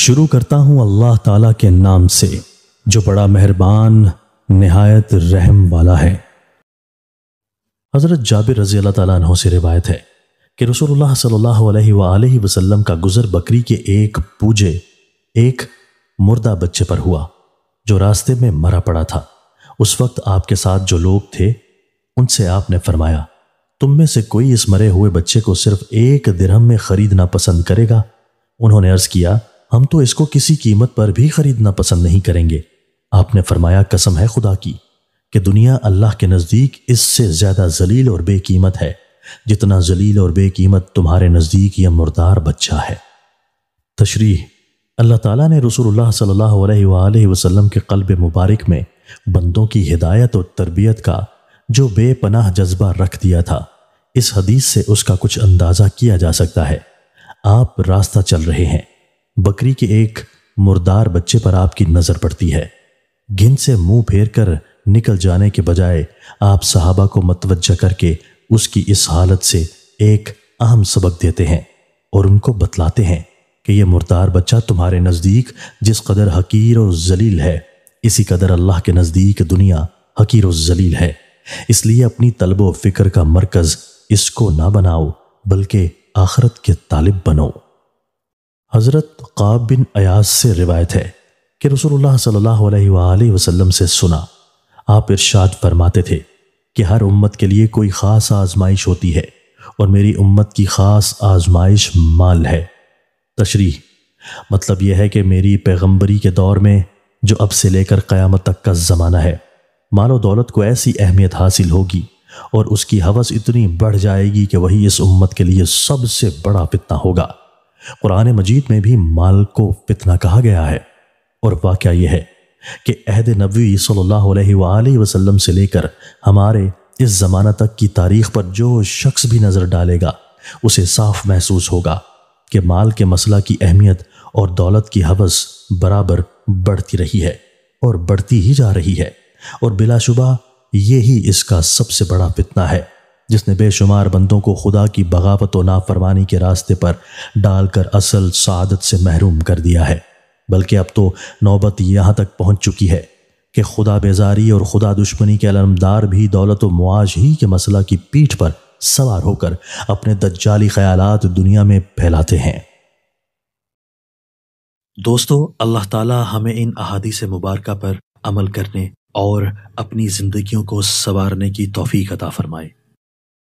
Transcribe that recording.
शुरू करता हूं अल्लाह ताला के नाम से जो बड़ा मेहरबान नहायत रहम वाला है हज़रत जाबिर रजी अल्लाह तहों से रिवायत है कि रसूलुल्लाह सल्लल्लाहु अलैहि वसल्लम का गुज़र बकरी के एक पूजे एक मुर्दा बच्चे पर हुआ जो रास्ते में मरा पड़ा था उस वक्त आपके साथ जो लोग थे उनसे आपने फरमाया तुम में से कोई इस मरे हुए बच्चे को सिर्फ एक दिरहम में खरीदना पसंद करेगा उन्होंने अर्ज़ किया हम तो इसको किसी कीमत पर भी खरीदना पसंद नहीं करेंगे आपने फरमाया कसम है खुदा की कि दुनिया अल्लाह के नज़दीक इससे ज़्यादा जलील और बेकीमत है जितना जलील और बेकीमत तुम्हारे नज़दीक यह मुर्दार बच्चा है तशरी अल्लाह ताला ने रसूलुल्लाह सल्लल्लाहु अलैहि वसल्लम के कल्ब मुबारक में बंदों की हिदायत और तरबियत का जो बेपनाह जज्बा रख दिया था इस हदीस से उसका कुछ अंदाज़ा किया जा सकता है आप रास्ता चल रहे हैं बकरी के एक मुर्दार बच्चे पर आपकी नजर पड़ती है गिन से मुंह फेर कर निकल जाने के बजाय आप सहाबा को मतवजह करके उसकी इस हालत से एक अहम सबक देते हैं और उनको बतलाते हैं कि यह मुर्दार बच्चा तुम्हारे नज़दीक जिस कदर हकीर और जलील है इसी कदर अल्लाह के नज़दीक दुनिया हकीर और जलील है इसलिए अपनी तलब व फिक्र का मरकज़ इसको ना बनाओ बल्कि आखरत के तालिब बनो हज़रत काब बिन अयाज से रिवायत है कि रसूलुल्लाह सल्लल्लाहु अलैहि वसल्लम से सुना आप इरशाद फरमाते थे कि हर उम्मत के लिए कोई ख़ास आजमाइश होती है और मेरी उम्मत की ख़ास आजमाइश माल है तशरी मतलब यह है कि मेरी पैगंबरी के दौर में जो अब से लेकर क़यामत तक का ज़माना है मालो दौलत को ऐसी अहमियत हासिल होगी और उसकी हवस इतनी बढ़ जाएगी कि वही इस उम्मत के लिए सबसे बड़ा फितना होगा कुरान मजीद में भी माल को फितना कहा गया है और वाक्य यह है कि अहद नबी सल्लल्लाहु से लेकर हमारे इस ज़माना तक की तारीख पर जो शख्स भी नज़र डालेगा उसे साफ महसूस होगा कि माल के मसला की अहमियत और दौलत की हवस बराबर बढ़ती रही है और बढ़ती ही जा रही है और बिलाशुबा ये ही इसका सबसे बड़ा फितना है जिसने बेशुमार बंदों को खुदा की बगावत और नाफरमानी के रास्ते पर डालकर असल सादत से महरूम कर दिया है बल्कि अब तो नौबत यहाँ तक पहुँच चुकी है कि खुदा बेजारी और खुदा दुश्मनी के अलमदार भी दौलत व मुआज ही के मसला की पीठ पर सवार होकर अपने दज्जाली ख्यालात दुनिया में फैलाते हैं दोस्तों अल्लाह ताला हमें इन अहादी से मुबारक पर अमल करने और अपनी ज़िंदगियों को संवारने की तोफ़ी अता फ़रमाए